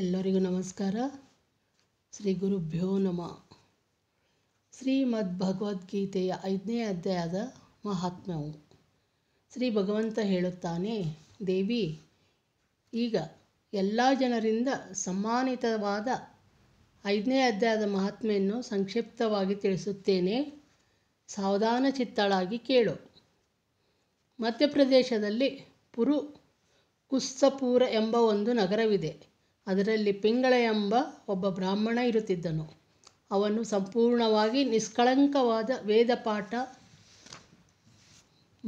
ಎಲ್ಲರಿಗೂ ನಮಸ್ಕಾರ ಶ್ರೀ ಗುರುಭ್ಯೋ ನಮ ಶ್ರೀಮದ್ ಭಗವದ್ಗೀತೆಯ ಐದನೇ ಅಧ್ಯಾಯದ ಮಹಾತ್ಮ್ಯವು ಶ್ರೀ ಭಗವಂತ ಹೇಳುತ್ತಾನೆ ದೇವಿ ಈಗ ಎಲ್ಲ ಜನರಿಂದ ಸಮ್ಮಾನಿತವಾದ ಐದನೇ ಅಧ್ಯಾಯದ ಮಹಾತ್ಮೆಯನ್ನು ಸಂಕ್ಷಿಪ್ತವಾಗಿ ತಿಳಿಸುತ್ತೇನೆ ಸಾವಧಾನ ಚಿತ್ತಳಾಗಿ ಕೇಳು ಮಧ್ಯಪ್ರದೇಶದಲ್ಲಿ ಪುರು ಕುಸ್ಸಪೂರ ಎಂಬ ಒಂದು ನಗರವಿದೆ ಅದರಲ್ಲಿ ಪಿಂಗಳ ಎಂಬ ಒಬ್ಬ ಬ್ರಾಹ್ಮಣ ಇರುತ್ತಿದ್ದನು ಅವನು ಸಂಪೂರ್ಣವಾಗಿ ನಿಷ್ಕಳಂಕವಾದ ವೇದಪಾಠ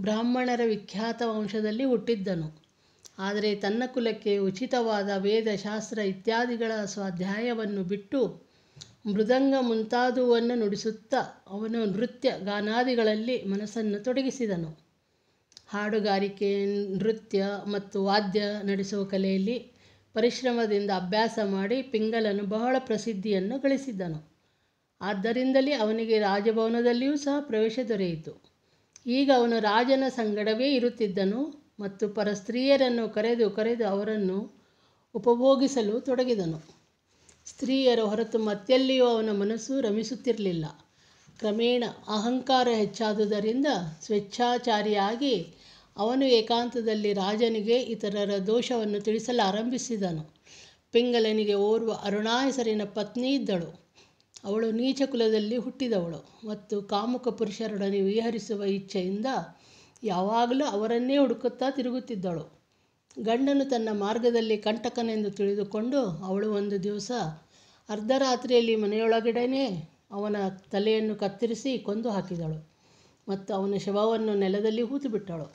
ಬ್ರಾಹ್ಮಣರ ವಿಖ್ಯಾತ ವಂಶದಲ್ಲಿ ಹುಟ್ಟಿದ್ದನು ಆದರೆ ತನ್ನ ಕುಲಕ್ಕೆ ಉಚಿತವಾದ ವೇದಶಾಸ್ತ್ರ ಇತ್ಯಾದಿಗಳ ಸ್ವಾಧ್ಯಾಯವನ್ನು ಬಿಟ್ಟು ಮೃದಂಗ ಮುಂತಾದುವನ್ನು ನುಡಿಸುತ್ತಾ ಅವನು ನೃತ್ಯ ಗಾನಾದಿಗಳಲ್ಲಿ ಮನಸ್ಸನ್ನು ತೊಡಗಿಸಿದನು ಹಾಡುಗಾರಿಕೆ ನೃತ್ಯ ಮತ್ತು ವಾದ್ಯ ನಡೆಸುವ ಕಲೆಯಲ್ಲಿ ಪರಿಶ್ರಮದಿಂದ ಅಭ್ಯಾಸ ಮಾಡಿ ಪಿಂಗಲನು ಬಹಳ ಪ್ರಸಿದ್ಧಿಯನ್ನು ಗಳಿಸಿದ್ದನು ಆದ್ದರಿಂದಲೇ ಅವನಿಗೆ ರಾಜಭವನದಲ್ಲಿಯೂ ಸಹ ಪ್ರವೇಶ ದೊರೆಯಿತು ಈಗ ಅವನು ರಾಜನ ಸಂಗಡವೇ ಇರುತ್ತಿದ್ದನು ಮತ್ತು ಪರ ಸ್ತ್ರೀಯರನ್ನು ಕರೆದು ಕರೆದು ಅವರನ್ನು ಉಪಭೋಗಿಸಲು ತೊಡಗಿದನು ಸ್ತ್ರೀಯರ ಹೊರತು ಮತ್ತೆಲ್ಲಿಯೂ ಅವನ ಮನಸ್ಸು ರಮಿಸುತ್ತಿರಲಿಲ್ಲ ಕ್ರಮೇಣ ಅಹಂಕಾರ ಹೆಚ್ಚಾದುದರಿಂದ ಸ್ವೇಚ್ಛಾಚಾರಿಯಾಗಿ ಅವನು ಏಕಾಂತದಲ್ಲಿ ರಾಜನಿಗೆ ಇತರರ ದೋಷವನ್ನು ತಿಳಿಸಲು ಆರಂಭಿಸಿದನು ಪಿಂಗಲನಿಗೆ ಓರ್ವ ಅರುಣಾ ಹೆಸರಿನ ಪತ್ನಿ ಇದ್ದಳು ಅವಳು ನೀಚ ಕುಲದಲ್ಲಿ ಹುಟ್ಟಿದವಳು ಮತ್ತು ಕಾಮುಕ ಪುರುಷರೊಡನೆ ವಿಹರಿಸುವ ಇಚ್ಛೆಯಿಂದ ಯಾವಾಗಲೂ ಅವರನ್ನೇ ಹುಡುಕುತ್ತಾ ತಿರುಗುತ್ತಿದ್ದಳು ಗಂಡನು ತನ್ನ ಮಾರ್ಗದಲ್ಲಿ ಕಂಟಕನೆಂದು ತಿಳಿದುಕೊಂಡು ಅವಳು ಒಂದು ದಿವಸ ಅರ್ಧರಾತ್ರಿಯಲ್ಲಿ ಮನೆಯೊಳಗಡೆನೆ ಅವನ ತಲೆಯನ್ನು ಕತ್ತರಿಸಿ ಕೊಂದು ಹಾಕಿದಳು ಮತ್ತು ಅವನ ಶವವನ್ನು ನೆಲದಲ್ಲಿ ಹೂತು ಬಿಟ್ಟಳು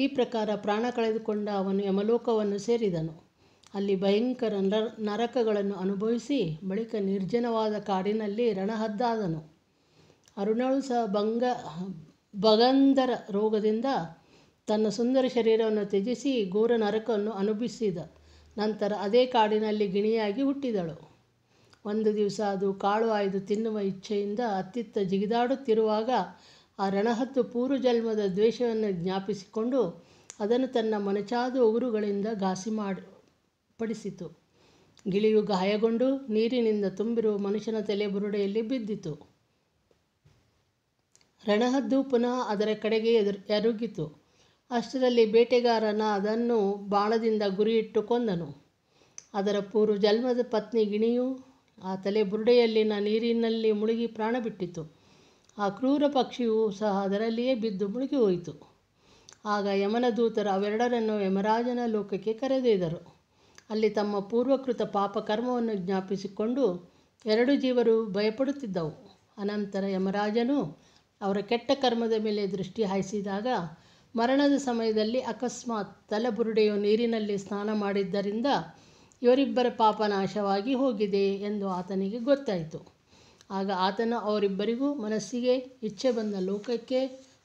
ಈ ಪ್ರಕಾರ ಪ್ರಾಣ ಕಳೆದುಕೊಂಡ ಅವನು ಯಮಲೋಕವನ್ನು ಸೇರಿದನು ಅಲ್ಲಿ ಭಯಂಕರ ನರಕಗಳನ್ನು ಅನುಭವಿಸಿ ಬಳಿಕ ನಿರ್ಜನವಾದ ಕಾಡಿನಲ್ಲಿ ರಣಹದ್ದಾದನು ಅರುಣಳು ಸಹ ಭಂಗ ಭಗಂಧರ ರೋಗದಿಂದ ತನ್ನ ಸುಂದರ ಶರೀರವನ್ನು ತ್ಯಜಿಸಿ ಘೋರ ನರಕವನ್ನು ಅನುಭವಿಸಿದ ನಂತರ ಅದೇ ಕಾಡಿನಲ್ಲಿ ಗಿಣಿಯಾಗಿ ಹುಟ್ಟಿದಳು ಒಂದು ದಿವಸ ಅದು ಕಾಳು ಆಯ್ದು ತಿನ್ನುವ ಇಚ್ಛೆಯಿಂದ ಅತ್ತಿತ್ತ ಜಿಗಿದಾಡುತ್ತಿರುವಾಗ ಆ ರಣಹತ್ತು ಪೂರ್ವಜನ್ಮದ ದ್ವೇಷವನ್ನು ಜ್ಞಾಪಿಸಿಕೊಂಡು ಅದನ್ನು ತನ್ನ ಮನಚಾದ ಉಗುರುಗಳಿಂದ ಘಾಸಿ ಮಾಡಿ ಪಡಿಸಿತು ಗಿಳಿಯು ಗಾಯಗೊಂಡು ನೀರಿನಿಂದ ತುಂಬಿರುವ ಮನುಷ್ಯನ ತಲೆ ಬುರುಡೆಯಲ್ಲಿ ಬಿದ್ದಿತು ರಣಹದ್ದು ಪುನಃ ಅದರ ಕಡೆಗೆ ಎದುರು ಎರುಗಿತು ಅಷ್ಟರಲ್ಲಿ ಬೇಟೆಗಾರನ ಅದನ್ನು ಬಾಣದಿಂದ ಗುರಿಯಿಟ್ಟು ಕೊಂದನು ಅದರ ಪೂರ್ವ ಜನ್ಮದ ಪತ್ನಿ ಗಿಣಿಯು ಆ ತಲೆ ಬುರುಡೆಯಲ್ಲಿನ ನೀರಿನಲ್ಲಿ ಮುಳುಗಿ ಪ್ರಾಣ ಬಿಟ್ಟಿತು ಆ ಕ್ರೂರ ಪಕ್ಷಿಯು ಸಹ ಅದರಲ್ಲಿಯೇ ಬಿದ್ದು ಮುಳುಗಿ ಹೋಯಿತು ಆಗ ದೂತರು ಅವೆರಡರನ್ನು ಯಮರಾಜನ ಲೋಕಕ್ಕೆ ಕರೆದೊಯ್ದರು ಅಲ್ಲಿ ತಮ್ಮ ಪೂರ್ವಕೃತ ಪಾಪ ಕರ್ಮವನ್ನು ಜ್ಞಾಪಿಸಿಕೊಂಡು ಎರಡು ಜೀವರು ಭಯಪಡುತ್ತಿದ್ದವು ಅನಂತರ ಯಮರಾಜನು ಅವರ ಕೆಟ್ಟ ಕರ್ಮದ ಮೇಲೆ ದೃಷ್ಟಿ ಹಾಯಿಸಿದಾಗ ಮರಣದ ಸಮಯದಲ್ಲಿ ಅಕಸ್ಮಾತ್ ತಲೆಬುರುಡೆಯು ನೀರಿನಲ್ಲಿ ಸ್ನಾನ ಮಾಡಿದ್ದರಿಂದ ಇವರಿಬ್ಬರ ಪಾಪ ನಾಶವಾಗಿ ಹೋಗಿದೆ ಎಂದು ಆತನಿಗೆ ಗೊತ್ತಾಯಿತು ಆಗ ಆತನ ಅವರಿಬ್ಬರಿಗೂ ಮನಸ್ಸಿಗೆ ಇಚ್ಛೆ ಬಂದ ಲೋಕಕ್ಕೆ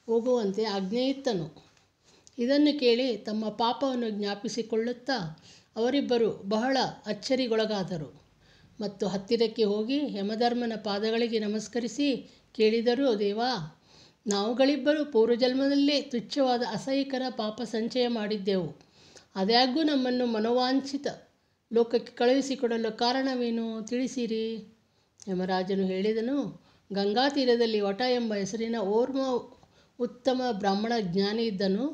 ಹೋಗುವಂತೆ ಆಜ್ಞೆಯಿತ್ತನು ಇದನ್ನು ಕೇಳಿ ತಮ್ಮ ಪಾಪವನ್ನು ಜ್ಞಾಪಿಸಿಕೊಳ್ಳುತ್ತಾ ಅವರಿಬ್ಬರು ಬಹಳ ಅಚ್ಚರಿಗೊಳಗಾದರು ಮತ್ತು ಹತ್ತಿರಕ್ಕೆ ಹೋಗಿ ಯಮಧರ್ಮನ ಪಾದಗಳಿಗೆ ನಮಸ್ಕರಿಸಿ ಕೇಳಿದರು ದೇವಾ ನಾವುಗಳಿಬ್ಬರು ಪೂರ್ವಜನ್ಮದಲ್ಲೇ ತುಚ್ಛವಾದ ಅಸಹ್ಯಕರ ಪಾಪ ಸಂಚಯ ಮಾಡಿದ್ದೆವು ಅದಾಗ್ಯೂ ನಮ್ಮನ್ನು ಮನೋವಾಂಛಿತ ಲೋಕಕ್ಕೆ ಕಳುಹಿಸಿಕೊಡಲು ಕಾರಣವೇನು ತಿಳಿಸಿರಿ ಯಮರಾಜನು ಹೇಳಿದನು ಗಂಗಾ ತೀರದಲ್ಲಿ ವಟ ಎಂಬ ಹೆಸರಿನ ಓರ್ವ ಉತ್ತಮ ಬ್ರಾಹ್ಮಣ ಜ್ಞಾನಿ ಇದ್ದನು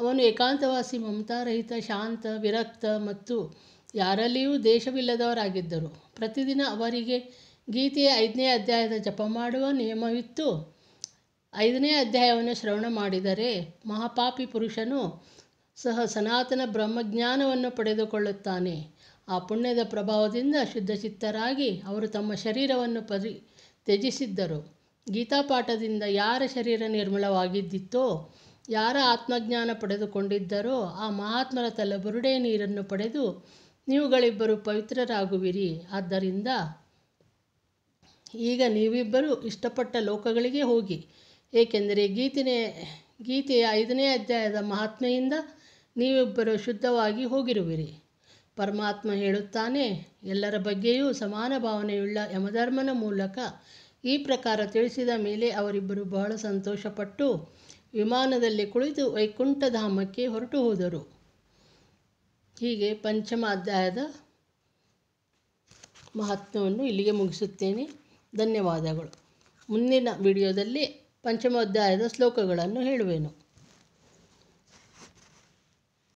ಅವನು ಏಕಾಂತವಾಸಿ ಮಮತಾರಹಿತ ಶಾಂತ ವಿರಕ್ತ ಮತ್ತು ಯಾರಲ್ಲಿಯೂ ದೇಶವಿಲ್ಲದವರಾಗಿದ್ದರು ಪ್ರತಿದಿನ ಅವರಿಗೆ ಗೀತೆಯ ಐದನೇ ಅಧ್ಯಾಯದ ಜಪ ಮಾಡುವ ನಿಯಮವಿತ್ತು ಐದನೇ ಅಧ್ಯಾಯವನ್ನು ಶ್ರವಣ ಮಾಡಿದರೆ ಮಹಾಪಾಪಿ ಪುರುಷನು ಸಹ ಸನಾತನ ಬ್ರಹ್ಮಜ್ಞಾನವನ್ನು ಪಡೆದುಕೊಳ್ಳುತ್ತಾನೆ ಆ ಪುಣ್ಯದ ಪ್ರಭಾವದಿಂದ ಶುದ್ಧಚಿತ್ತರಾಗಿ ಅವರು ತಮ್ಮ ಶರೀರವನ್ನು ಪರಿ ತ್ಯಜಿಸಿದ್ದರು ಗೀತಾಪಾಠದಿಂದ ಯಾರ ಶರೀರ ನಿರ್ಮಲವಾಗಿದ್ದಿತ್ತೋ ಯಾರ ಆತ್ಮಜ್ಞಾನ ಪಡೆದುಕೊಂಡಿದ್ದರೋ ಆ ಮಹಾತ್ಮರ ಬುರುಡೆ ನೀರನ್ನು ಪಡೆದು ನೀವುಗಳಿಬ್ಬರು ಪವಿತ್ರರಾಗುವಿರಿ ಆದ್ದರಿಂದ ಈಗ ನೀವಿಬ್ಬರು ಇಷ್ಟಪಟ್ಟ ಲೋಕಗಳಿಗೆ ಹೋಗಿ ಏಕೆಂದರೆ ಗೀತೆಯ ಗೀತೆಯ ಐದನೇ ಅಧ್ಯಾಯದ ಮಹಾತ್ಮೆಯಿಂದ ನೀವಿಬ್ಬರು ಶುದ್ಧವಾಗಿ ಹೋಗಿರುವಿರಿ ಪರಮಾತ್ಮ ಹೇಳುತ್ತಾನೆ ಎಲ್ಲರ ಬಗ್ಗೆಯೂ ಸಮಾನ ಭಾವನೆಯುಳ್ಳ ಯಮಧರ್ಮನ ಮೂಲಕ ಈ ಪ್ರಕಾರ ತಿಳಿಸಿದ ಮೇಲೆ ಅವರಿಬ್ಬರು ಬಹಳ ಸಂತೋಷಪಟ್ಟು ವಿಮಾನದಲ್ಲಿ ಕುಳಿತು ವೈಕುಂಠಧಾಮಕ್ಕೆ ಹೊರಟು ಹೋದರು ಹೀಗೆ ಪಂಚಮ ಅಧ್ಯಾಯದ ಮಹತ್ವವನ್ನು ಇಲ್ಲಿಗೆ ಮುಗಿಸುತ್ತೇನೆ ಧನ್ಯವಾದಗಳು ಮುಂದಿನ ವಿಡಿಯೋದಲ್ಲಿ ಪಂಚಮ ಅಧ್ಯಾಯದ ಶ್ಲೋಕಗಳನ್ನು ಹೇಳುವೆನು